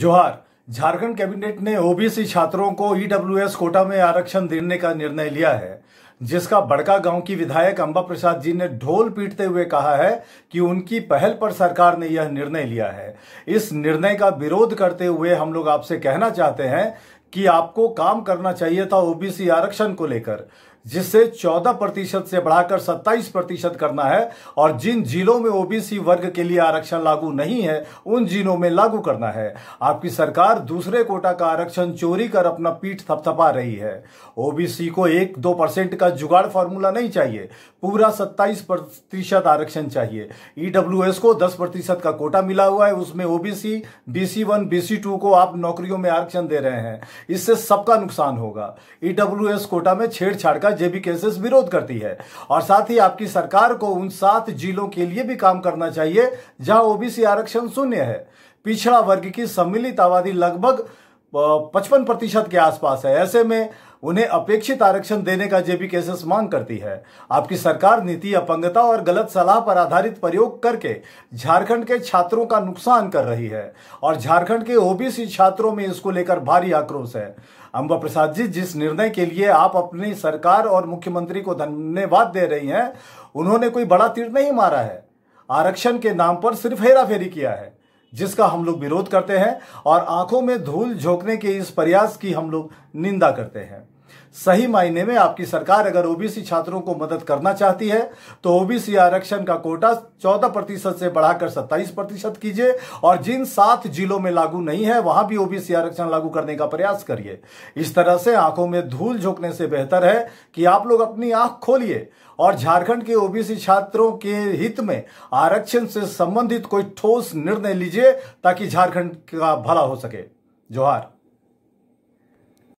जोहार झारखंड कैबिनेट ने ओबीसी छात्रों को ईडब्ल्यूएस e कोटा में आरक्षण देने का निर्णय लिया है जिसका बड़का गांव की विधायक अंबा प्रसाद जी ने ढोल पीटते हुए कहा है कि उनकी पहल पर सरकार ने यह निर्णय लिया है इस निर्णय का विरोध करते हुए हम लोग आपसे कहना चाहते हैं कि आपको काम करना चाहिए था ओबीसी आरक्षण को लेकर जिसे 14 प्रतिशत से बढ़ाकर 27 प्रतिशत करना है और जिन जिलों में ओबीसी वर्ग के लिए आरक्षण लागू नहीं है उन जिलों में लागू करना है आपकी सरकार दूसरे कोटा का आरक्षण चोरी कर अपना पीठ थपथपा रही है ओबीसी को एक दो परसेंट का जुगाड़ फार्मूला नहीं चाहिए पूरा 27 प्रतिशत आरक्षण चाहिए ईडब्ल्यू को दस प्रतिशत का कोटा मिला हुआ है उसमें OBC BC one BC two को आप नौकरियों में आरक्षण दे रहे हैं इससे सबका नुकसान होगा ईडब्ल्यू कोटा में छेड़छाड़ का जेबीके से विरोध करती है और साथ ही आपकी सरकार को उन सात जिलों के लिए भी काम करना चाहिए जहां ओबीसी आरक्षण शून्य है पिछड़ा वर्ग की सम्मिलित आबादी लगभग पचपन प्रतिशत के आसपास है ऐसे में उन्हें अपेक्षित आरक्षण देने का जेबी केसेस मांग करती है आपकी सरकार नीति अपंगता और गलत सलाह पर आधारित प्रयोग करके झारखंड के छात्रों का नुकसान कर रही है और झारखंड के ओबीसी छात्रों में इसको लेकर भारी आक्रोश है अंबा प्रसाद जी जिस निर्णय के लिए आप अपनी सरकार और मुख्यमंत्री को धन्यवाद दे रही हैं उन्होंने कोई बड़ा तीर नहीं मारा है आरक्षण के नाम पर सिर्फ हेरा फेरी किया है जिसका हम लोग विरोध करते हैं और आंखों में धूल झोंकने के इस प्रयास की हम लोग निंदा करते हैं सही मायने में आपकी सरकार अगर ओबीसी छात्रों को मदद करना चाहती है तो ओबीसी आरक्षण का कोटा 14 प्रतिशत से बढ़ाकर 27 प्रतिशत कीजिए और जिन सात जिलों में लागू नहीं है वहां भी ओबीसी आरक्षण लागू करने का प्रयास करिए इस तरह से आंखों में धूल झोंकने से बेहतर है कि आप लोग अपनी आंख खोलिए और झारखंड के ओबीसी छात्रों के हित में आरक्षण से संबंधित कोई ठोस निर्णय लीजिए ताकि झारखंड का भला हो सके जोहार